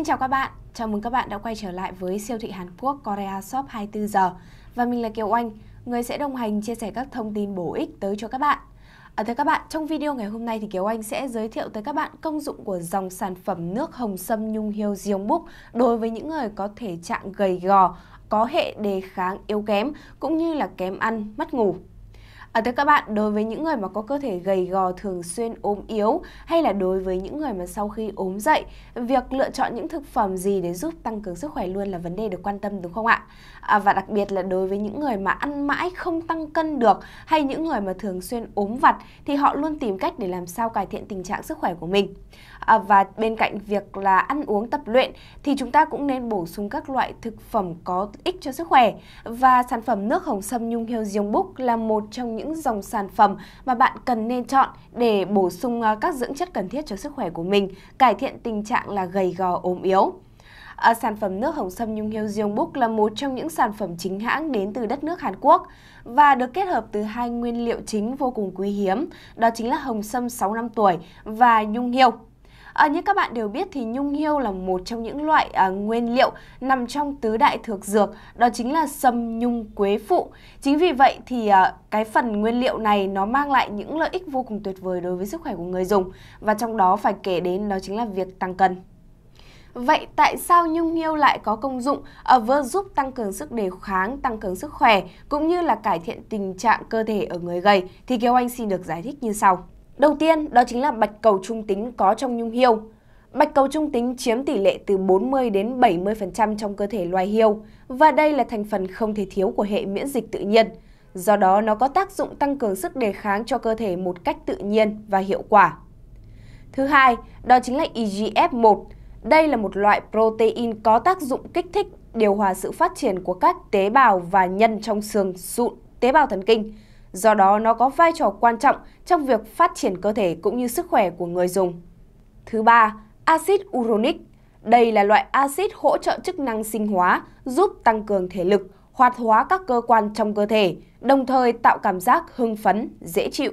Xin chào các bạn, chào mừng các bạn đã quay trở lại với siêu thị Hàn Quốc Korea Shop 24 giờ và mình là Kiều Oanh người sẽ đồng hành chia sẻ các thông tin bổ ích tới cho các bạn. ở thưa các bạn, trong video ngày hôm nay thì Kiều Oanh sẽ giới thiệu tới các bạn công dụng của dòng sản phẩm nước hồng sâm nhung hiêu Jeongbuk đối với những người có thể trạng gầy gò, có hệ đề kháng yếu kém cũng như là kém ăn, mất ngủ. À, thưa các bạn, đối với những người mà có cơ thể gầy gò thường xuyên ốm yếu hay là đối với những người mà sau khi ốm dậy, việc lựa chọn những thực phẩm gì để giúp tăng cường sức khỏe luôn là vấn đề được quan tâm đúng không ạ? À, và đặc biệt là đối với những người mà ăn mãi không tăng cân được hay những người mà thường xuyên ốm vặt thì họ luôn tìm cách để làm sao cải thiện tình trạng sức khỏe của mình. À, và bên cạnh việc là ăn uống tập luyện thì chúng ta cũng nên bổ sung các loại thực phẩm có ích cho sức khỏe và sản phẩm nước hồng sâm nhung heo riêng búc là một trong những những dòng sản phẩm mà bạn cần nên chọn để bổ sung à, các dưỡng chất cần thiết cho sức khỏe của mình, cải thiện tình trạng là gầy gò ốm yếu. À, sản phẩm nước hồng sâm nhung hiêu Jeongbuk là một trong những sản phẩm chính hãng đến từ đất nước Hàn Quốc và được kết hợp từ hai nguyên liệu chính vô cùng quý hiếm, đó chính là hồng sâm 6 năm tuổi và nhung hiêu À, như các bạn đều biết thì nhung hiêu là một trong những loại à, nguyên liệu nằm trong tứ đại thược dược, đó chính là sâm nhung quế phụ. Chính vì vậy thì à, cái phần nguyên liệu này nó mang lại những lợi ích vô cùng tuyệt vời đối với sức khỏe của người dùng và trong đó phải kể đến đó chính là việc tăng cân. Vậy tại sao nhung hiêu lại có công dụng ở à, vừa giúp tăng cường sức đề kháng, tăng cường sức khỏe cũng như là cải thiện tình trạng cơ thể ở người gầy thì Kiều Anh xin được giải thích như sau. Đầu tiên, đó chính là bạch cầu trung tính có trong nhung hiêu. Bạch cầu trung tính chiếm tỷ lệ từ 40 đến 70% trong cơ thể loài hiêu và đây là thành phần không thể thiếu của hệ miễn dịch tự nhiên. Do đó, nó có tác dụng tăng cường sức đề kháng cho cơ thể một cách tự nhiên và hiệu quả. Thứ hai, đó chính là IGF-1. E đây là một loại protein có tác dụng kích thích điều hòa sự phát triển của các tế bào và nhân trong xương sụn, tế bào thần kinh, do đó nó có vai trò quan trọng trong việc phát triển cơ thể cũng như sức khỏe của người dùng. Thứ ba, axit uronic. Đây là loại axit hỗ trợ chức năng sinh hóa, giúp tăng cường thể lực, hoạt hóa các cơ quan trong cơ thể, đồng thời tạo cảm giác hưng phấn, dễ chịu.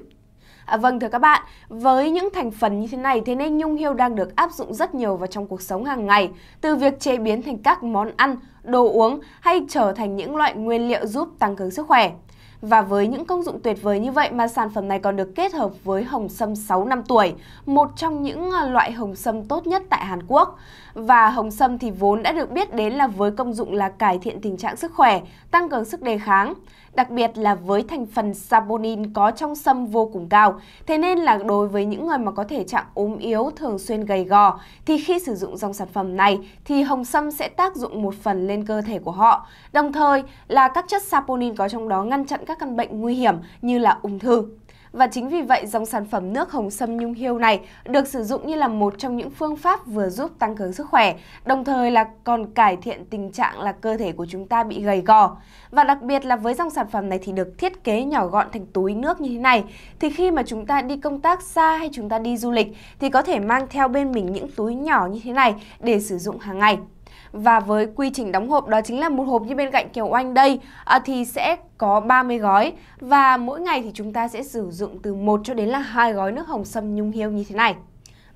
À, vâng thưa các bạn, với những thành phần như thế này thế nên nhung hiêu đang được áp dụng rất nhiều vào trong cuộc sống hàng ngày, từ việc chế biến thành các món ăn, đồ uống hay trở thành những loại nguyên liệu giúp tăng cường sức khỏe. Và với những công dụng tuyệt vời như vậy mà sản phẩm này còn được kết hợp với hồng sâm 6 năm tuổi, một trong những à, loại hồng sâm tốt nhất tại Hàn Quốc. Và hồng sâm thì vốn đã được biết đến là với công dụng là cải thiện tình trạng sức khỏe, tăng cường sức đề kháng. Đặc biệt là với thành phần saponin có trong sâm vô cùng cao. Thế nên là đối với những người mà có thể trạng ốm yếu, thường xuyên gầy gò, thì khi sử dụng dòng sản phẩm này thì hồng sâm sẽ tác dụng một phần lên cơ thể của họ. Đồng thời là các chất saponin có trong đó ngăn chặn các căn bệnh nguy hiểm như là ung thư. Và chính vì vậy, dòng sản phẩm nước hồng sâm nhung hiêu này được sử dụng như là một trong những phương pháp vừa giúp tăng cường sức khỏe, đồng thời là còn cải thiện tình trạng là cơ thể của chúng ta bị gầy gò. Và đặc biệt là với dòng sản phẩm này thì được thiết kế nhỏ gọn thành túi nước như thế này, thì khi mà chúng ta đi công tác xa hay chúng ta đi du lịch thì có thể mang theo bên mình những túi nhỏ như thế này để sử dụng hàng ngày. Và với quy trình đóng hộp đó chính là một hộp như bên cạnh Kiều Oanh đây à, thì sẽ có 30 gói và mỗi ngày thì chúng ta sẽ sử dụng từ 1 cho đến là hai gói nước hồng sâm nhung hiêu như thế này.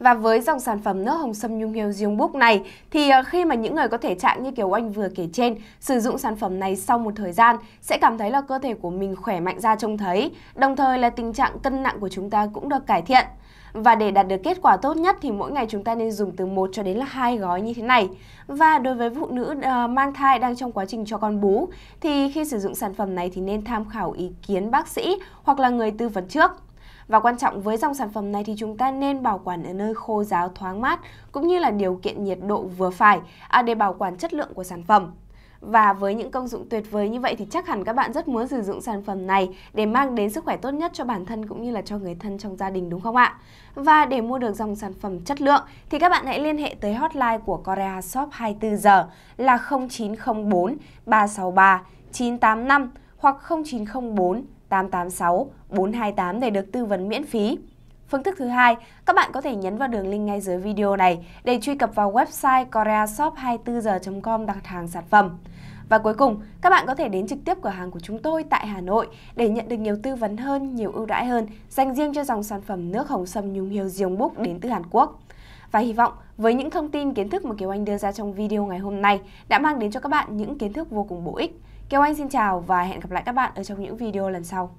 Và với dòng sản phẩm nước hồng sâm nhung riêng Jeongbuk này thì ờ, khi mà những người có thể trạng như kiểu Anh vừa kể trên sử dụng sản phẩm này sau một thời gian sẽ cảm thấy là cơ thể của mình khỏe mạnh ra trông thấy, đồng thời là tình trạng cân nặng của chúng ta cũng được cải thiện. Và để đạt được kết quả tốt nhất thì mỗi ngày chúng ta nên dùng từ 1 cho đến là hai gói như thế này. Và đối với phụ nữ uh, mang thai đang trong quá trình cho con bú thì khi sử dụng sản phẩm này thì nên tham khảo ý kiến bác sĩ hoặc là người tư vấn trước. Và quan trọng với dòng sản phẩm này thì chúng ta nên bảo quản ở nơi khô ráo thoáng mát cũng như là điều kiện nhiệt độ vừa phải à, để bảo quản chất lượng của sản phẩm. Và với những công dụng tuyệt vời như vậy thì chắc hẳn các bạn rất muốn sử dụng sản phẩm này để mang đến sức khỏe tốt nhất cho bản thân cũng như là cho người thân trong gia đình đúng không ạ? Và để mua được dòng sản phẩm chất lượng thì các bạn hãy liên hệ tới hotline của Korea Shop 24 giờ là 0904 363 985 hoặc 0904 886 428 để được tư vấn miễn phí. Phương thức thứ hai, các bạn có thể nhấn vào đường link ngay dưới video này để truy cập vào website koreashop24giờ.com đặt hàng sản phẩm. Và cuối cùng, các bạn có thể đến trực tiếp cửa hàng của chúng tôi tại Hà Nội để nhận được nhiều tư vấn hơn, nhiều ưu đãi hơn dành riêng cho dòng sản phẩm nước hồng sâm nhung hiêu Diồng Búc đến từ Hàn Quốc. Và hy vọng với những thông tin kiến thức mà Kiều Anh đưa ra trong video ngày hôm nay đã mang đến cho các bạn những kiến thức vô cùng bổ ích Kiều Anh xin chào và hẹn gặp lại các bạn ở trong những video lần sau.